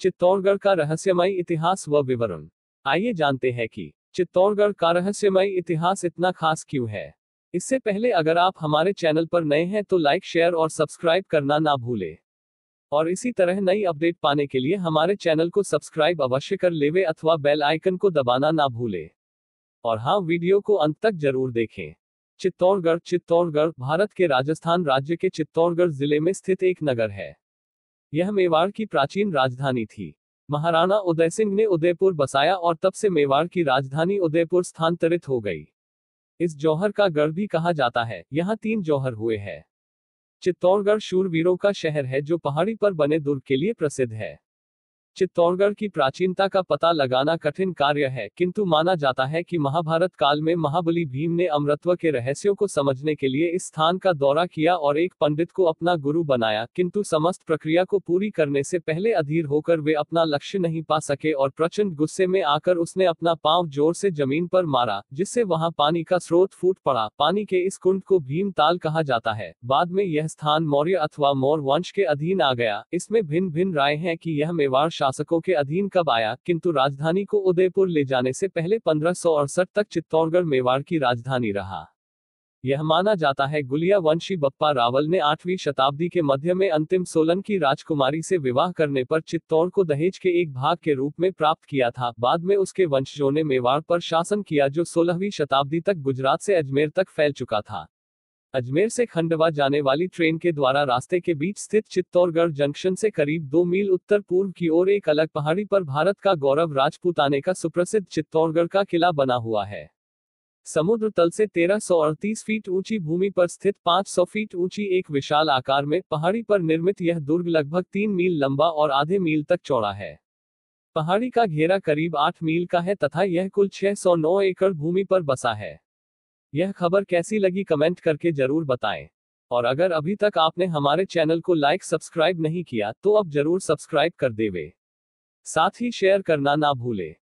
चित्तौड़गढ़ का रहस्यमय इतिहास व विवरण आइए जानते हैं कि चित्तौड़गढ़ का रहस्यमय इतिहास इतना खास क्यों है इससे पहले अगर आप हमारे चैनल पर नए हैं तो लाइक शेयर और सब्सक्राइब करना ना भूलें और इसी तरह नई अपडेट पाने के लिए हमारे चैनल को सब्सक्राइब अवश्य कर लेवे अथवा बेल आइकन को दबाना ना भूलें और हाँ वीडियो को अंत तक जरूर देखें चित्तौड़गढ़ चित्तौड़गढ़ भारत के राजस्थान राज्य के चित्तौड़गढ़ जिले में स्थित एक नगर है यह मेवाड़ की प्राचीन राजधानी थी महाराणा उदय सिंह ने उदयपुर बसाया और तब से मेवाड़ की राजधानी उदयपुर स्थानांतरित हो गई इस जौहर का गढ़ भी कहा जाता है यहाँ तीन जौहर हुए हैं चित्तौड़गढ़ शूरवीरों का शहर है जो पहाड़ी पर बने दुर्ग के लिए प्रसिद्ध है चित्तौड़गढ़ की प्राचीनता का पता लगाना कठिन कार्य है किंतु माना जाता है कि महाभारत काल में महाबली भीम ने अमृतव के रहस्यों को समझने के लिए इस स्थान का दौरा किया और एक पंडित को अपना गुरु बनाया किंतु समस्त प्रक्रिया को पूरी करने से पहले अधीर होकर वे अपना लक्ष्य नहीं पा सके और प्रचंड गुस्से में आकर उसने अपना पांव जोर से जमीन पर मारा जिससे वहां पानी का स्रोत फूट पड़ा पानी के इस कुंड को भीम ताल कहा जाता है बाद में यह स्थान मौर्य अथवा मौर्य वंश के अधीन आ गया इसमें भिन्न भिन्न राय है की यह मेवाड़ शासकों के अधीन कब आया किंतु राजधानी को उदयपुर ले जाने से पहले पंद्रह तक चित्तौड़गढ़ मेवाड़ की राजधानी रहा यह माना जाता है गुलिया वंशी बप्पा रावल ने आठवीं शताब्दी के मध्य में अंतिम सोलन की राजकुमारी से विवाह करने पर चित्तौड़ को दहेज के एक भाग के रूप में प्राप्त किया था बाद में उसके वंशजों ने मेवाड़ पर शासन किया जो सोलहवीं शताब्दी तक गुजरात से अजमेर तक फैल चुका था अजमेर से खंडवा जाने वाली ट्रेन के द्वारा रास्ते के बीच स्थित चित्तौड़गढ़ जंक्शन से करीब दो मील उत्तर पूर्व की ओर एक अलग पहाड़ी पर भारत का गौरव राजपूताने का सुप्रसिद्ध चित्तौड़गढ़ का किला बना हुआ है समुद्र तल से अड़तीस फीट ऊंची भूमि पर स्थित 500 फीट ऊंची एक विशाल आकार में पहाड़ी पर निर्मित यह दुर्ग लगभग तीन मील लंबा और आधे मील तक चौड़ा है पहाड़ी का घेरा करीब आठ मील का है तथा यह कुल 609 एकड़ भूमि पर बसा है यह खबर कैसी लगी कमेंट करके जरूर बताएं और अगर अभी तक आपने हमारे चैनल को लाइक सब्सक्राइब नहीं किया तो अब जरूर सब्सक्राइब कर देवे साथ ही शेयर करना ना भूले